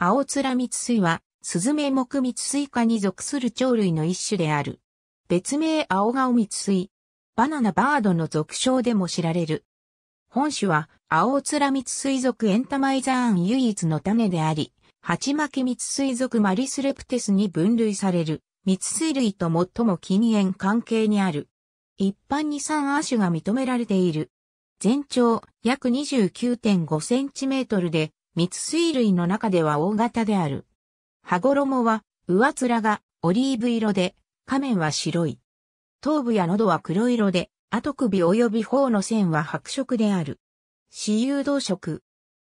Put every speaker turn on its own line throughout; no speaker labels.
青面蜜水は、スズメ目蜜水科に属する鳥類の一種である。別名青顔蜜水。バナナバードの俗称でも知られる。本種は、青面蜜水属エンタマイザーン唯一の種であり、鉢巻キ蜜水属マリスレプテスに分類される、蜜水類と最も近縁関係にある。一般に三亜種が認められている。全長約29.5センチメートルで、蜜水類の中では大型である。羽衣は上面がオリーブ色で、下面は白い。頭部や喉は黒色で、後首及び頬の線は白色である。死有動色。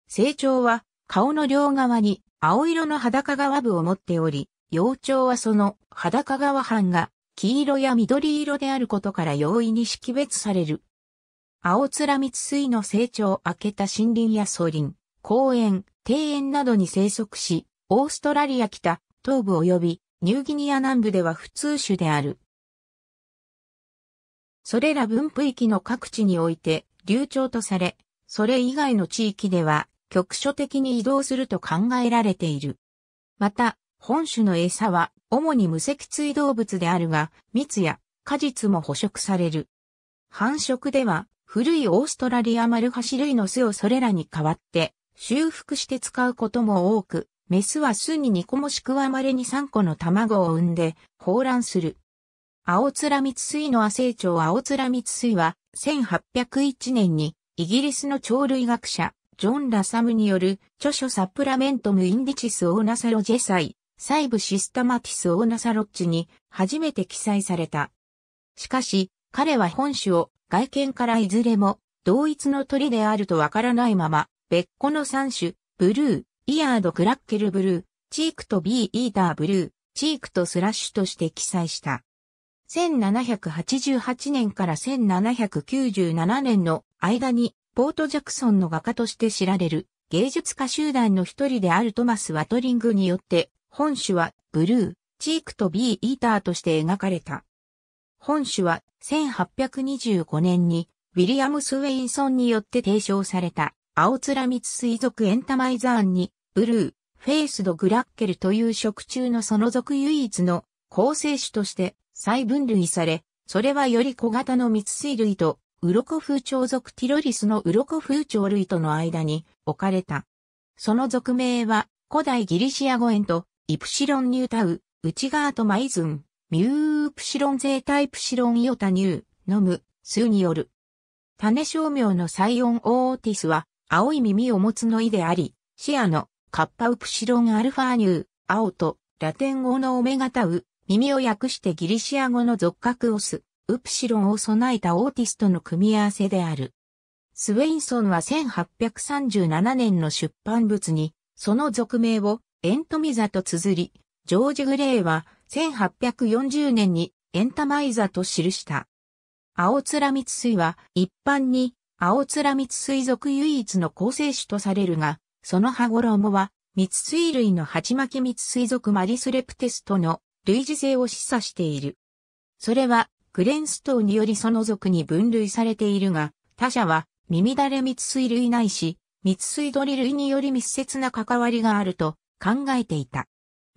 成長は顔の両側に青色の裸側部を持っており、幼鳥はその裸側斑が黄色や緑色であることから容易に識別される。青面蜜水の成長を開けた森林や草林、公園、庭園などに生息し、オーストラリア北、東部及びニューギニア南部では普通種である。それら分布域の各地において流暢とされ、それ以外の地域では局所的に移動すると考えられている。また、本種の餌は主に無脊椎動物であるが、蜜や果実も捕食される。繁殖では古いオーストラリアマルハシ類の巣をそれらに代わって修復して使うことも多く、メスは巣に2個もしくは稀に3個の卵を産んで、放卵する。青面蜜水の亜ツ長青面蜜水は、1801年に、イギリスの鳥類学者、ジョン・ラサムによる、著書サプラメントム・インディチス・オーナサロジェサイ、細部シスタマティス・オーナサロッチに、初めて記載された。しかし、彼は本種を、外見からいずれも、同一の鳥であるとわからないまま、別個の3種、ブルー、イヤードクラッケルブルー、チークとビーイーターブルー、チークとスラッシュとして記載した。1788年から1797年の間に、ポート・ジャクソンの画家として知られる芸術家集団の一人であるトマス・ワトリングによって、本種はブルー、チークとビーイーターとして描かれた。本種は1825年にウィリアム・スウェインソンによって提唱された。青面蜜水族エンタマイザーンに、ブルー、フェイスドグラッケルという食中のその属唯一の構成種として再分類され、それはより小型の蜜水類と、ウロコ風鳥属ティロリスのウロコ風鳥類との間に置かれた。その属名は、古代ギリシア語園と、イプシロンニュータウ、内側とマイズン、ミュープシロンゼータイプシロンイオタニュー、ノム、スによる。種商名のサイオンオーティスは、青い耳を持つの意であり、シアの、カッパウプシロンアルファニュー、青と、ラテン語のオメガタウ、耳を訳してギリシア語の俗格オス、ウプシロンを備えたオーティスとの組み合わせである。スウェインソンは1837年の出版物に、その俗名をエントミザと綴り、ジョージ・グレイは1840年にエンタマイザと記した。青面蜜水は一般に青面蜜水族唯一の構成種とされるが、その羽衣は、蜜水類の鉢巻キ蜜水族マリスレプテスとの類似性を示唆している。それは、グレンスーによりその属に分類されているが、他者は、耳だれ蜜水類ないし、蜜水鳥類により密接な関わりがあると考えていた。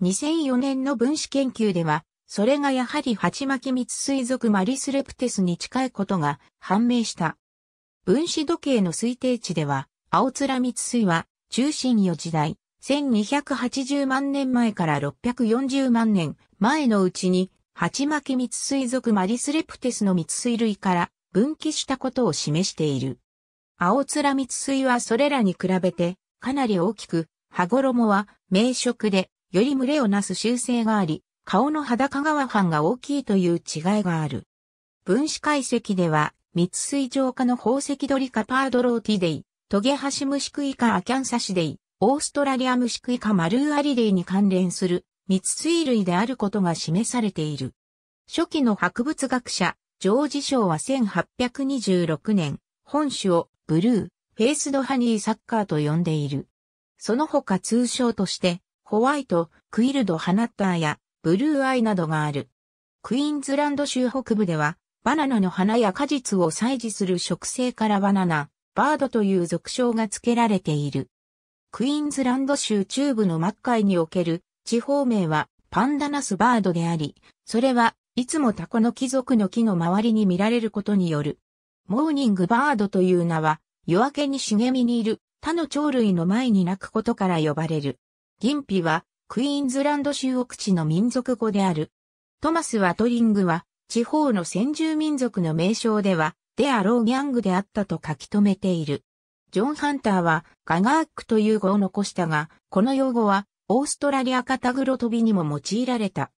2004年の分子研究では、それがやはり鉢巻キ蜜水族マリスレプテスに近いことが判明した。分子時計の推定値では、青面蜜水は、中心四時代、1280万年前から640万年前のうちに、鉢巻蜜水族マリスレプテスの蜜水類から分岐したことを示している。青面蜜水はそれらに比べてかなり大きく、羽衣は明色でより群れをなす習性があり、顔の裸側斑が大きいという違いがある。分子解析では密水浄化の宝石リカパードローティデイ、トゲハシムシクイカアキャンサシデイ、オーストラリアムシクイカマルーアリデイに関連する密水類であることが示されている。初期の博物学者、ジョージ賞は1826年、本種をブルー、フェイスドハニーサッカーと呼んでいる。その他通称として、ホワイト、クイルドハナッターやブルーアイなどがある。クイーンズランド州北部では、バナナの花や果実を採取する植生からバナナ、バードという俗称が付けられている。クイーンズランド州中部のマッカイにおける地方名はパンダナスバードであり、それはいつもタコの貴族の木の周りに見られることによる。モーニングバードという名は夜明けに茂みにいる他の鳥類の前に鳴くことから呼ばれる。銀皮はクイーンズランド州奥地の民族語である。トマス・ワトリングは地方の先住民族の名称では、であろうギャングであったと書き留めている。ジョン・ハンターはガガーックという語を残したが、この用語はオーストラリアカタグロトビにも用いられた。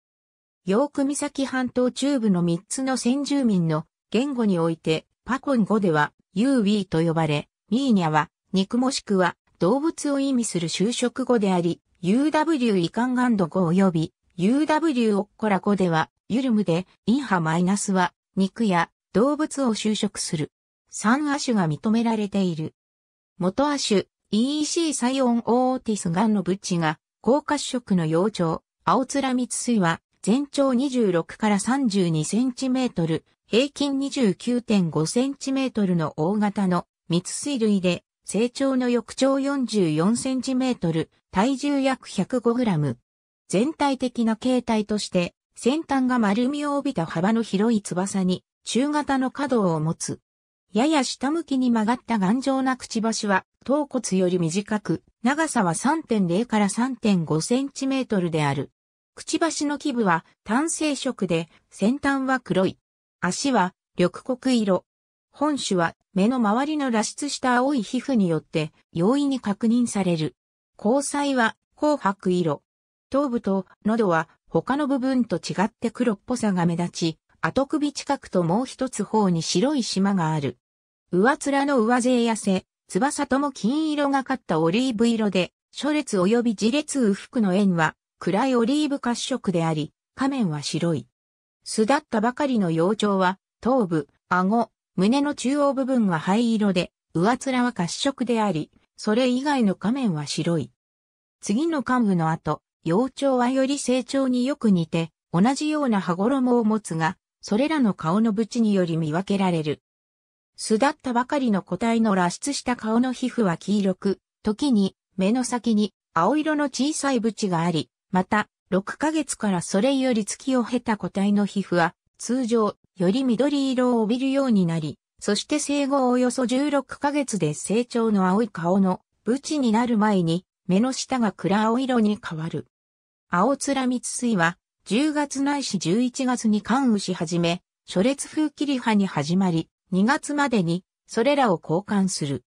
ヨーク岬半島中部の3つの先住民の言語において、パコン語ではユーウィーと呼ばれ、ミーニャは肉もしくは動物を意味する就職語であり、UW イカンガンド語及び UW オッコラ語ではユルムで、インハマイナスは、肉や動物を就職する。三亜種が認められている。元亜種、EEC サイオンオーティスガンのブッチが、高褐色の幼鳥、青面ス水は、全長26から32センチメートル、平均29.5センチメートルの大型のス水類で、成長の翌長44センチメートル、体重約105グラム。全体的な形態として、先端が丸みを帯びた幅の広い翼に中型の角を持つ。やや下向きに曲がった頑丈なくちばしは頭骨より短く、長さは3.0から3.5センチメートルである。くちばしの基部は単性色で、先端は黒い。足は緑黒色。本種は目の周りの裸出した青い皮膚によって容易に確認される。交際は紅白色。頭部と喉は他の部分と違って黒っぽさが目立ち、後首近くともう一つ方に白い縞がある。上面の上背痩せ、翼とも金色がかったオリーブ色で、初列及び自列右腹の円は暗いオリーブ褐色であり、仮面は白い。巣立ったばかりの幼鳥は、頭部、顎、胸の中央部分が灰色で、上面は褐色であり、それ以外の仮面は白い。次の幹部の後、幼鳥はより成長によく似て、同じような歯衣を持つが、それらの顔の縁により見分けられる。巣立ったばかりの個体の露出した顔の皮膚は黄色く、時に目の先に青色の小さい縁があり、また6ヶ月からそれより月を経た個体の皮膚は通常より緑色を帯びるようになり、そして生後およそ16ヶ月で成長の青い顔の縁になる前に目の下が暗青色に変わる。青面光水は、10月ないし11月に関羽し始め、初列風切り派に始まり、2月までに、それらを交換する。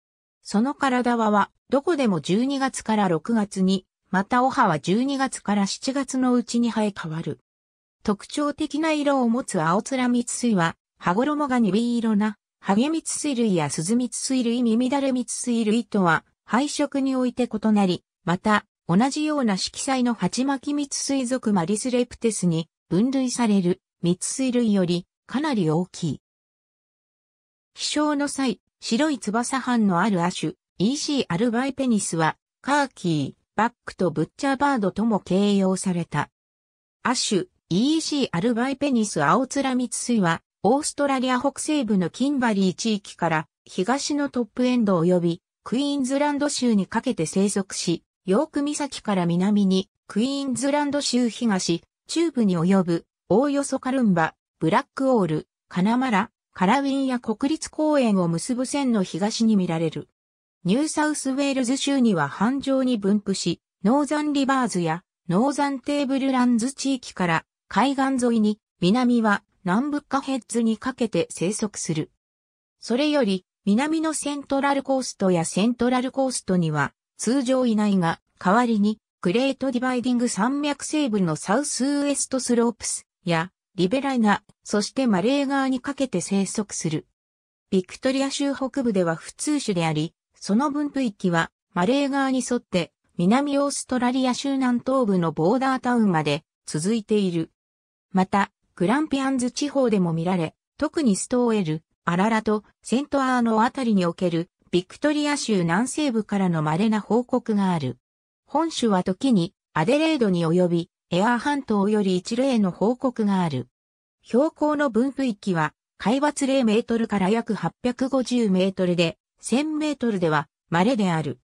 その体輪は、どこでも12月から6月に、またお葉は12月から7月のうちに生え変わる。特徴的な色を持つ青面光水は、羽衣が鈍い色な、ハゲ蜜水類や鈴蜜水類、耳だれ蜜水類とは、配色において異なり、また、同じような色彩の鉢巻密水族マリスレプテスに分類される蜜水類よりかなり大きい。飛翔の際、白い翼斑のある亜種、EC アルバイペニスは、カーキー、バックとブッチャーバードとも形容された。亜種、EC アルバイペニス青面蜜水は、オーストラリア北西部のキンバリー地域から東のトップエンド及びクイーンズランド州にかけて生息し、ヨーク岬から南に、クイーンズランド州東、中部に及ぶ、おおよそカルンバ、ブラックオール、カナマラ、カラウィンや国立公園を結ぶ線の東に見られる。ニューサウスウェールズ州には半盛に分布し、ノーザンリバーズやノーザンテーブルランズ地域から海岸沿いに、南は南部カヘッズにかけて生息する。それより、南のセントラルコーストやセントラルコーストには、通常いないが、代わりに、グレートディバイディング山脈西部のサウスウエストスロープスや、リベライナ、そしてマレー川にかけて生息する。ビクトリア州北部では普通種であり、その分布域はマレー川に沿って南オーストラリア州南東部のボーダータウンまで続いている。また、グランピアンズ地方でも見られ、特にストーエル、アララとセントアーノあたりにおけるビクトリア州南西部からの稀な報告がある。本州は時にアデレードに及びエアー半島より一例の報告がある。標高の分布域は海抜0メートルから約850メートルで1000メートルでは稀である。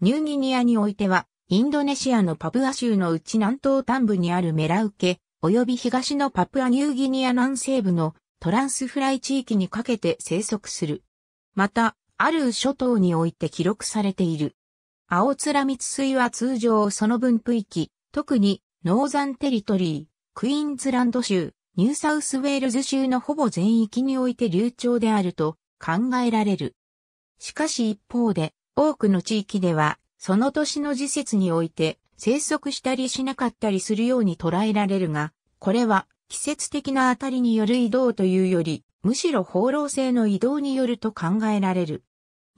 ニューギニアにおいてはインドネシアのパプア州のうち南東端部にあるメラウケ及び東のパプアニューギニア南西部のトランスフライ地域にかけて生息する。また、ある諸島において記録されている。青面密水は通常その分布域、特にノーザンテリトリー、クイーンズランド州、ニューサウスウェールズ州のほぼ全域において流暢であると考えられる。しかし一方で、多くの地域では、その年の時節において生息したりしなかったりするように捉えられるが、これは季節的なあたりによる移動というより、むしろ放浪性の移動によると考えられる。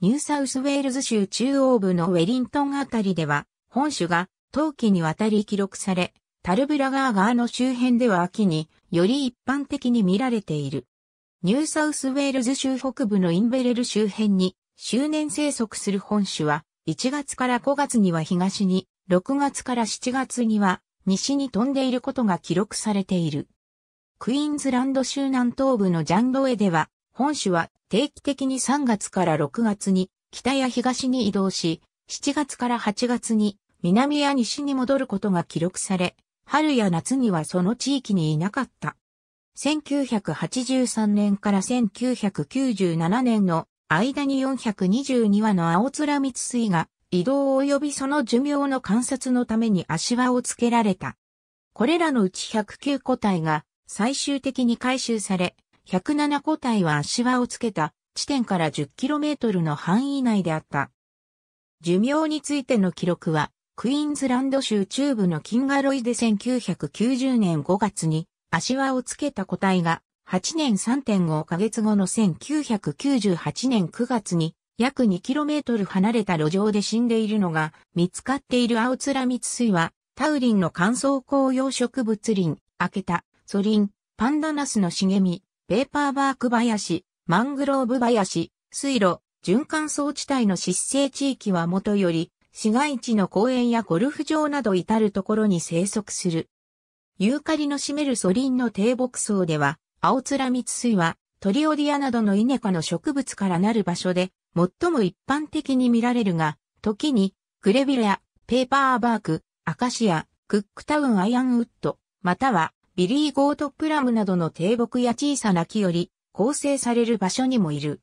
ニューサウスウェールズ州中央部のウェリントンあたりでは、本種が冬季にわたり記録され、タルブラガー川の周辺では秋により一般的に見られている。ニューサウスウェールズ州北部のインベレル周辺に周年生息する本種は、1月から5月には東に、6月から7月には西に飛んでいることが記録されている。クイーンズランド州南東部のジャンロエでは、本種は定期的に3月から6月に北や東に移動し、7月から8月に南や西に戻ることが記録され、春や夏にはその地域にいなかった。1983年から1997年の間に422羽の青面蜜水が移動及びその寿命の観察のために足輪をつけられた。これらのうち109個体が最終的に回収され、107個体は足輪をつけた地点から 10km の範囲内であった。寿命についての記録は、クイーンズランド州中部のキンガロイで1990年5月に足輪をつけた個体が8年3.5ヶ月後の1998年9月に約 2km 離れた路上で死んでいるのが見つかっている青面蜜水はタウリンの乾燥紅葉植物林、開けた、ソリン、パンダナスの茂み、ペーパーバーク林、マングローブ林、水路、循環装置帯の湿生地域はもとより、市街地の公園やゴルフ場など至るところに生息する。ユーカリの占めるソリンの低木層では、青面蜜水は、トリオディアなどのイネ科の植物からなる場所で、最も一般的に見られるが、時に、クレビレア、ペーパーバーク、アカシア、クックタウンアイアンウッド、またはビリー・ゴートプラムなどの低木や小さな木より構成される場所にもいる。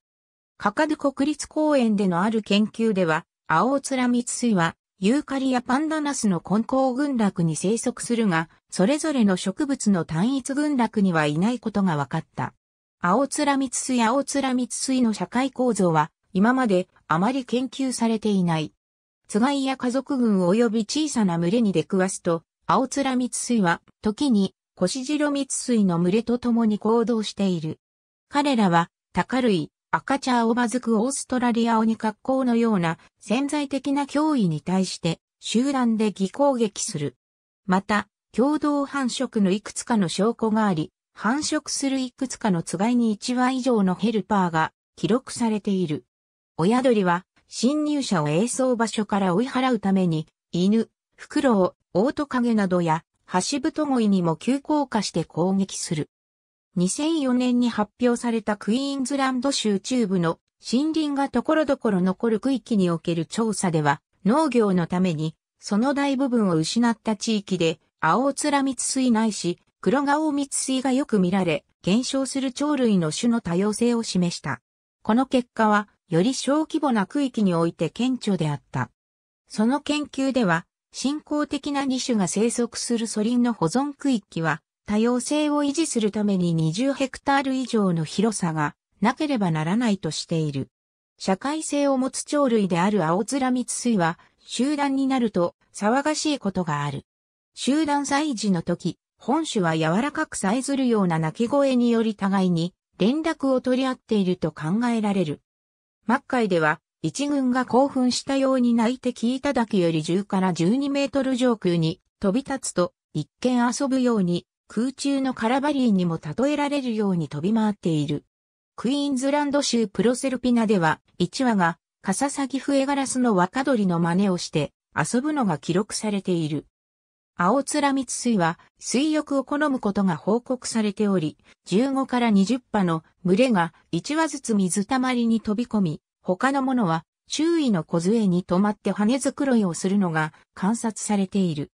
カカド国立公園でのある研究では、アオツラミツスイは、ユーカリやパンダナスの根高群落に生息するが、それぞれの植物の単一群落にはいないことが分かった。アオツラミツスイアオツラミツスイの社会構造は、今まであまり研究されていない。つがいや家族群及び小さな群れに出くわすと、アオツラミツスイは、時にコシジロミツスイの群れと共に行動している。彼らは、タカ類、赤茶をまずくオーストラリア鬼格好のような潜在的な脅威に対して集団で偽攻撃する。また、共同繁殖のいくつかの証拠があり、繁殖するいくつかのつがいに1羽以上のヘルパーが記録されている。親鳥は侵入者を営像場所から追い払うために、犬、フクロウ、オオトカゲなどや橋太鯉にも急降下して攻撃する。2004年に発表されたクイーンズランド州中部の森林が所々残る区域における調査では、農業のために、その大部分を失った地域で、青面蜜水ないし、黒顔蜜水がよく見られ、減少する鳥類の種の多様性を示した。この結果は、より小規模な区域において顕著であった。その研究では、信仰的な2種が生息するソリンの保存区域は、多様性を維持するために20ヘクタール以上の広さがなければならないとしている。社会性を持つ鳥類である青面蜜水は、集団になると騒がしいことがある。集団祭事の時、本種は柔らかくさえずるような鳴き声により互いに連絡を取り合っていると考えられる。カイでは一軍が興奮したように泣いて聞いただけより10から12メートル上空に飛び立つと、一見遊ぶように、空中のカラバリーにも例えられるように飛び回っている。クイーンズランド州プロセルピナでは、1羽が、カササギ笛ガラスの若鳥の真似をして、遊ぶのが記録されている。青面蜜水は、水浴を好むことが報告されており、15から20羽の群れが1羽ずつ水たまりに飛び込み、他のものは周囲の小杖に止まって羽繕いをするのが観察されている。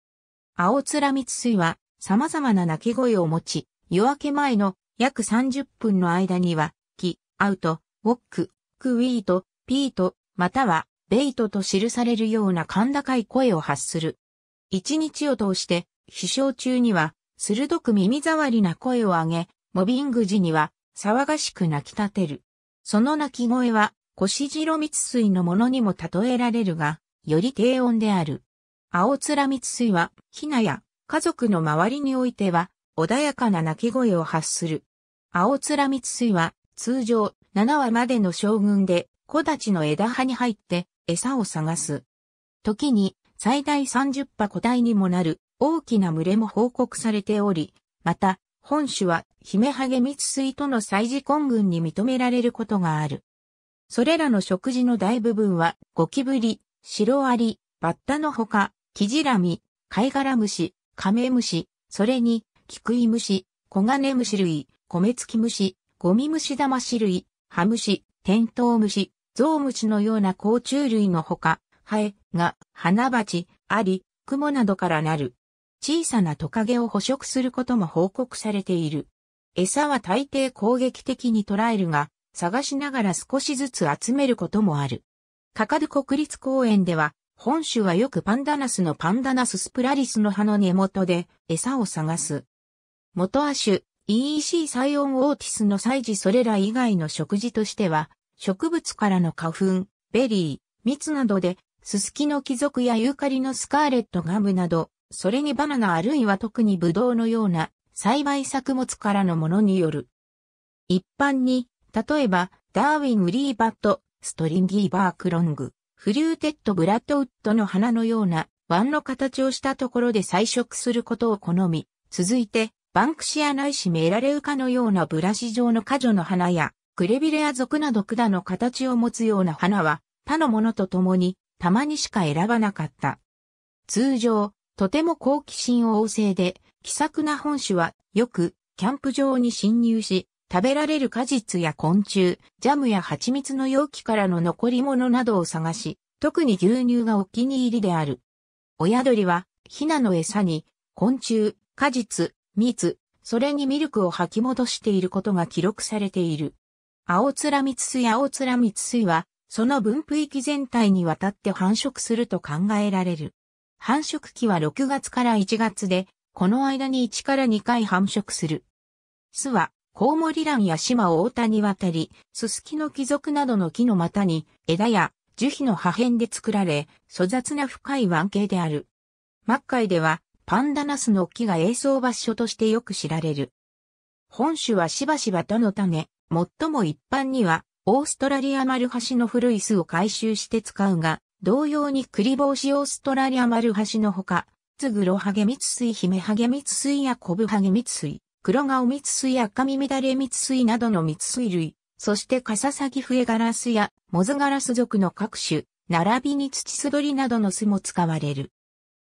青面蜜水は様々な鳴き声を持ち、夜明け前の約30分の間には、キ、アウト、ウォック、クウィート、ピート、またはベイトと記されるような甲高い声を発する。一日を通して、飛翔中には、鋭く耳障りな声を上げ、モビング時には、騒がしく泣き立てる。その鳴き声は、コシジミツス水のものにも例えられるが、より低温である。青ツス水は、ヒナや家族の周りにおいては、穏やかな鳴き声を発する。青ツス水は、通常、7羽までの将軍で、木立の枝葉に入って、餌を探す。時に、最大30羽個体にもなる、大きな群れも報告されており、また、本種は、ヒメハゲミス水との祭事根群に認められることがある。それらの食事の大部分は、ゴキブリ、シロアリ、バッタのほか、キジラミ、カイガラムシ、カメムシ、それに、キクイムシ、コガネムシ類、米付き虫、ゴミムシダマシ類、ハムシ、テントウムシ、ゾウムシのような甲虫類のほか、ハエ、が、花鉢、アリ、クモなどからなる。小さなトカゲを捕食することも報告されている。餌は大抵攻撃的に捉えるが、探しながら少しずつ集めることもある。カカド国立公園では、本種はよくパンダナスのパンダナススプラリスの葉の根元で餌を探す。元亜種、EEC サイオンオーティスの祭事それら以外の食事としては、植物からの花粉、ベリー、蜜などで、ススキの貴族やユーカリのスカーレットガムなど、それにバナナあるいは特にブドウのような栽培作物からのものによる。一般に例えば、ダーウィン・ウリーバット、ストリンギーバークロング、フリューテッド・ブラッドウッドの花のような、腕の形をしたところで彩色することを好み、続いて、バンクシアないしメラレウカのようなブラシ状の果女の花や、クレビレア族など管の形を持つような花は、他のものと共に、たまにしか選ばなかった。通常、とても好奇心旺盛で、気さくな本種は、よく、キャンプ場に侵入し、食べられる果実や昆虫、ジャムや蜂蜜の容器からの残り物などを探し、特に牛乳がお気に入りである。親鳥は、ヒナの餌に、昆虫、果実、蜜、それにミルクを吐き戻していることが記録されている。青面蜜水青面蜜水は、その分布域全体にわたって繁殖すると考えられる。繁殖期は6月から1月で、この間に1から2回繁殖する。巣はコウモリランや島を大谷に渡り、ススキの貴族などの木の股に枝や樹皮の破片で作られ、粗雑な深い湾景である。マッカイでは、パンダナスの木が映像場所としてよく知られる。本種はしばしばとの種、最も一般には、オーストラリア丸橋の古い巣を回収して使うが、同様に栗帽子オーストラリア丸橋のほか、ツグロハゲミツ水、ヒメハゲミツ水やコブハゲミツ水、黒顔蜜水赤耳だれ蜜水などの蜜水類、そしてカササギ笛ガラスやモズガラス属の各種、並びに土すどりなどの巣も使われる。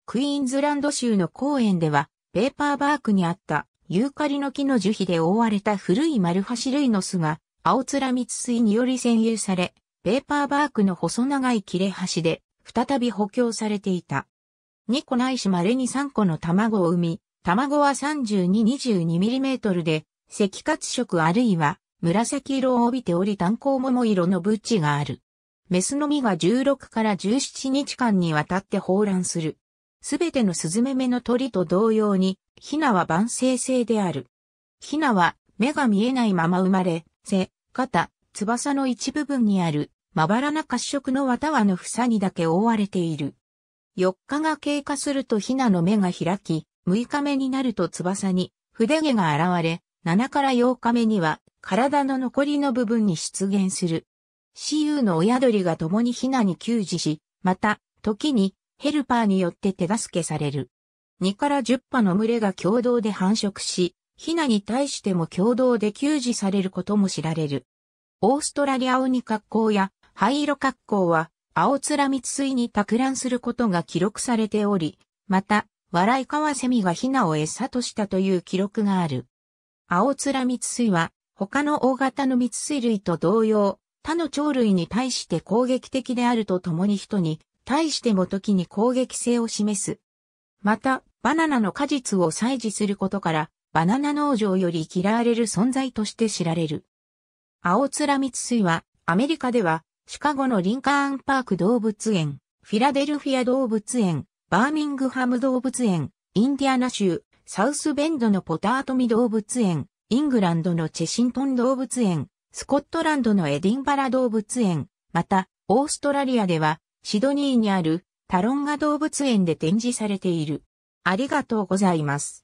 クイーンズランド州の公園では、ペーパーバークにあったユーカリの木の樹皮で覆われた古い丸橋類の巣が、青面蜜水により占有され、ペーパーバークの細長い切れ端で、再び補強されていた。2個ないし稀に3個の卵を産み、卵は 32-22mm で、赤褐色あるいは紫色を帯びており単行桃色のブチがある。メスの実が16から17日間にわたって放卵する。すべてのスズメメの鳥と同様に、ヒナは晩成性である。ヒナは目が見えないまま生まれ、背、肩、翼の一部分にある、まばらな褐色の綿葉の房にだけ覆われている。4日が経過するとヒナの目が開き、6日目になると翼に筆毛が現れ、7から8日目には体の残りの部分に出現する。私有の親鳥が共にヒナに給仕し、また、時にヘルパーによって手助けされる。2から10羽の群れが共同で繁殖し、ヒナに対しても共同で給仕されることも知られる。オーストラリアオニ格好や灰色格好は青面密水に托乱することが記録されており、また笑いワセミがヒナを餌としたという記録がある。青面蜜水は、他の大型の蜜水類と同様、他の鳥類に対して攻撃的であるとともに人に対しても時に攻撃性を示す。また、バナナの果実を採取することから、バナナ農場より嫌われる存在として知られる。青面蜜水は、アメリカでは、シカゴのリンカーンパーク動物園、フィラデルフィア動物園、バーミングハム動物園、インディアナ州、サウスベンドのポタートミ動物園、イングランドのチェシントン動物園、スコットランドのエディンバラ動物園、また、オーストラリアでは、シドニーにあるタロンガ動物園で展示されている。ありがとうございます。